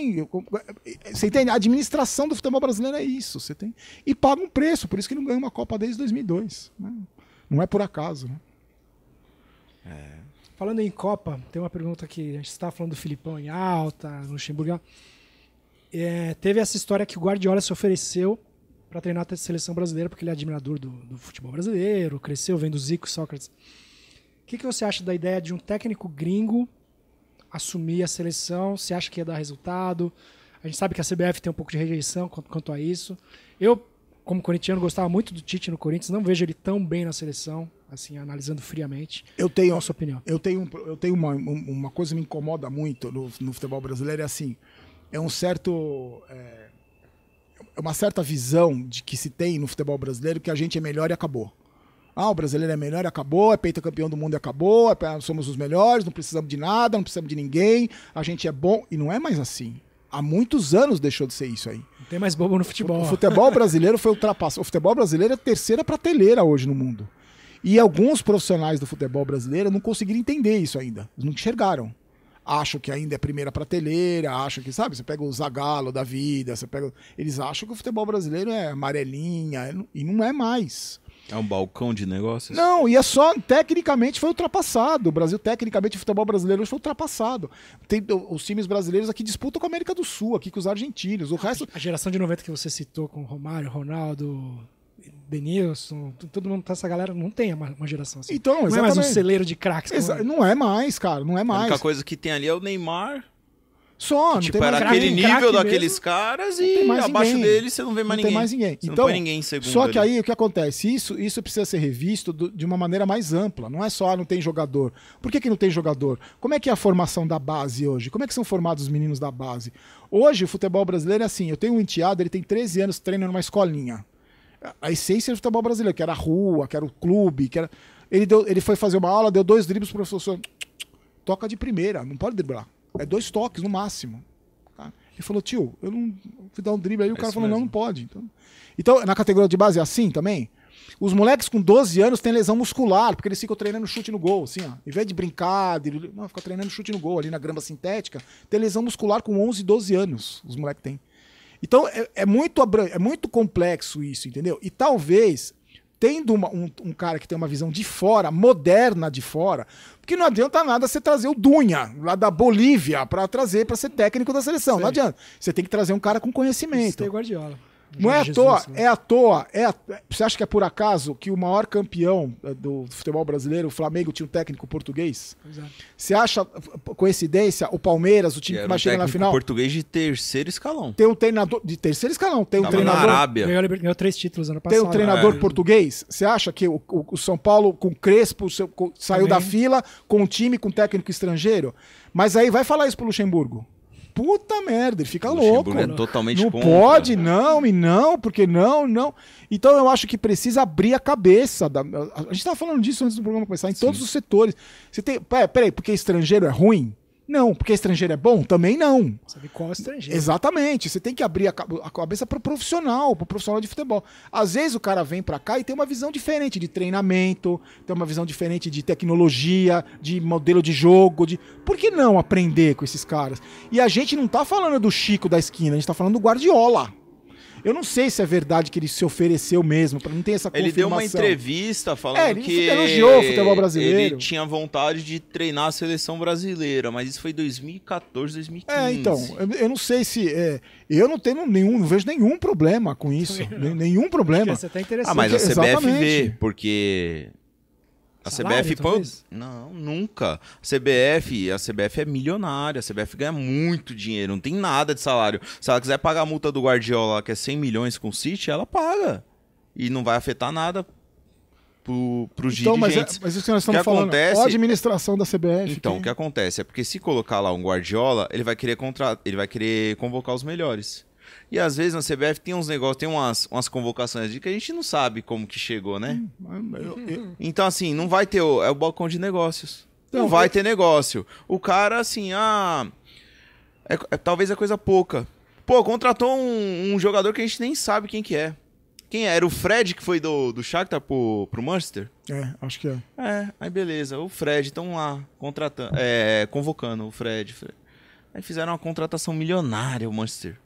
É, é, você entende? A administração do futebol brasileiro é isso. Você tem e paga um preço. Por isso que não ganha uma Copa desde 2002. Né? Não é por acaso. Né? É. Falando em Copa, tem uma pergunta que a gente estava falando do Filipão em alta, Luxemburgo. É, teve essa história que o Guardiola se ofereceu para treinar a seleção brasileira porque ele é admirador do, do futebol brasileiro, cresceu vendo Zico, Sócrates. O que, que você acha da ideia de um técnico gringo assumir a seleção? Você acha que ia dar resultado? A gente sabe que a CBF tem um pouco de rejeição quanto a isso. Eu, como corintiano, gostava muito do Tite no Corinthians, não vejo ele tão bem na seleção, assim, analisando friamente. Eu tenho. Qual a sua opinião? Eu tenho, eu tenho uma, uma coisa que me incomoda muito no, no futebol brasileiro, é assim, é um certo. É, é, uma certa visão de que se tem no futebol brasileiro que a gente é melhor e acabou. Ah, o brasileiro é melhor e acabou, é peito campeão do mundo e acabou, é, somos os melhores, não precisamos de nada, não precisamos de ninguém, a gente é bom. E não é mais assim. Há muitos anos deixou de ser isso aí. Não tem mais bobo no futebol. O, o futebol brasileiro foi ultrapassado. O futebol brasileiro é a terceira prateleira hoje no mundo. E alguns profissionais do futebol brasileiro não conseguiram entender isso ainda. Não enxergaram. Acham que ainda é primeira prateleira, acham que, sabe, você pega o Zagalo da vida, você pega. Eles acham que o futebol brasileiro é amarelinha, é, e não é mais. É um balcão de negócios? Não, e é só, tecnicamente foi ultrapassado. O Brasil, tecnicamente, o futebol brasileiro foi ultrapassado. Tem, os times brasileiros aqui disputam com a América do Sul, aqui com os argentinos. O resto... A geração de 90 que você citou, com Romário, Ronaldo, Denilson, todo mundo, tá. essa galera não tem uma, uma geração assim. Então, exatamente. Não é mais um celeiro de craques. Como... Não é mais, cara, não é mais. A única coisa que tem ali é o Neymar, só, tipo, não tem era aquele ninguém. nível daqueles mesmo, caras e abaixo dele você não vê mais não ninguém. Não tem mais ninguém. Você então, ninguém Só que ali. aí o que acontece? Isso, isso precisa ser revisto do, de uma maneira mais ampla. Não é só ah, não tem jogador. Por que, que não tem jogador? Como é que é a formação da base hoje? Como é que são formados os meninos da base? Hoje o futebol brasileiro é assim. Eu tenho um enteado, ele tem 13 anos, treinando numa escolinha. A essência do futebol brasileiro, que era a rua, que era o clube, que era... Ele, deu, ele foi fazer uma aula, deu dois dribles pro professor. Toca de primeira, não pode driblar. É dois toques no máximo. Tá? Ele falou, tio, eu não fui dar um drible aí, é o cara falou, mesmo. não, não pode. Então, então, na categoria de base é assim também? Os moleques com 12 anos têm lesão muscular, porque eles ficam treinando chute no gol, assim, ó. Em vez de brincar, de... não, ficam treinando chute no gol ali na grama sintética, tem lesão muscular com 11, 12 anos, os moleques têm. Então, é, é muito abran... é muito complexo isso, entendeu? E talvez tendo uma, um, um, cara que tem uma visão de fora, moderna de fora, porque não adianta nada você trazer o Dunha, lá da Bolívia, para trazer para ser técnico da seleção. Sim. Não adianta. Você tem que trazer um cara com conhecester Guardiola. Não é, é à toa, é à toa. É à... Você acha que é por acaso que o maior campeão eh, do futebol brasileiro, o Flamengo, tinha um técnico português? Exato. Você acha coincidência o Palmeiras, o time que, que vai um chegar na final? português de terceiro escalão. Tem um treinador de terceiro escalão, tem um Tava treinador. Na Arábia. Ganhou, ganhou, três títulos ano passado. Tem um treinador é. português. Você acha que o, o, o, São Paulo com Crespo seu, com, saiu Também. da fila com um time com um técnico estrangeiro? Mas aí vai falar isso pro Luxemburgo. Puta merda, ele fica é louco. É totalmente não pode, né? não, e não, porque não, não. Então eu acho que precisa abrir a cabeça. Da... A gente tava falando disso antes do programa começar, em Sim. todos os setores. Você tem. Peraí, porque estrangeiro é ruim? Não, porque estrangeiro é bom? Também não. Sabe qual é estrangeiro? Exatamente. Você tem que abrir a, cabeça para o profissional, para o profissional de futebol. Às vezes o cara vem para cá e tem uma visão diferente de treinamento, tem uma visão diferente de tecnologia, de modelo de jogo, de por que não aprender com esses caras? E a gente não tá falando do Chico da esquina, a gente está falando do Guardiola. Eu não sei se é verdade que ele se ofereceu mesmo, para não ter essa confirmação. Ele deu uma entrevista falando é, ele que elogiou o futebol brasileiro. Ele tinha vontade de treinar a seleção brasileira, mas isso foi 2014, 2015. É, então, eu, não sei se é, eu não tenho nenhum, não vejo nenhum problema com isso, nenhum problema. Isso é até interessante. Ah, mas a CBF vê, porque a CBF põe... Não, nunca. A CBF, a CBF é milionária, a CBF ganha muito dinheiro, não tem nada de salário. Se ela quiser pagar a multa do Guardiola, que é 100 milhões com o City, ela paga. E não vai afetar nada pro, os então, dirigentes. Mas, é, mas isso que nós estamos que falando, acontece, a administração da CBF... Então, que... o que acontece é porque se colocar lá um Guardiola, ele vai querer, contra... ele vai querer convocar os melhores. E às vezes na CBF tem uns negócios, tem umas, umas convocações de que a gente não sabe como que chegou, né? Hum, então, assim, não vai ter. O, é o balcão de negócios. Não, não vai ter negócio. O cara, assim, ah. É, é, talvez é coisa pouca. Pô, contratou um, um, jogador que a gente nem sabe quem que é. Quem é? Era o Fred que foi do, do Shakhtar pro, pro Manchester? É, acho que é. É, aí beleza. O Fred, estão lá, contratando, é, convocando o Fred. Aí fizeram uma contratação milionária o Manchester.